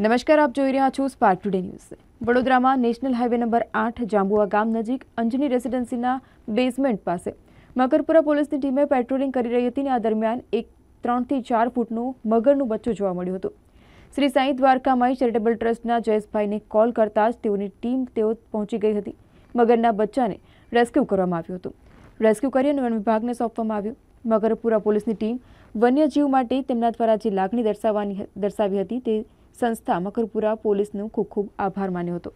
નમસ્કાર આપ જોઈ રહ્યા છો સ્પાર્ક ટુડે ન્યૂઝ વડોદરામાં નેશનલ હાઇવે નંબર 8 જાંબુવા ગામ નજીક અંજની રેસિડેન્સીના બેઝમેન્ટ પાસે મકરપુરા પોલીસની ટીમે પેટ્રોલિંગ કરી રહી હતી ને આ દરમિયાન એક 3 થી 4 ફૂટનું મગરનું বাচ্চা જોવા મળ્યું હતું શ્રી સાઈ દ્વારકા માઈ ચેરિટેબલ ટ્રસ્ટના જયેશભાઈને કોલ કરતાં ટીઓની ટીમ ત્યાં પહોંચી ગઈ હતી મગરના બચ્ચાને રેસ્ક્યુ કરવામાં આવ્યું હતું રેસ્ક્યુ કરીને વન વિભાગને સોંપવામાં આવ્યું મકરપુરા પોલીસની ટીમ વન્યજીવ માટે તેમના દ્વારા જે લાગણી દર્શાવવાની દર્શાવી હતી તે સંસ્થા મકરપુરા પોલીસનો ખૂબ ખૂબ આભાર માન્યો હતો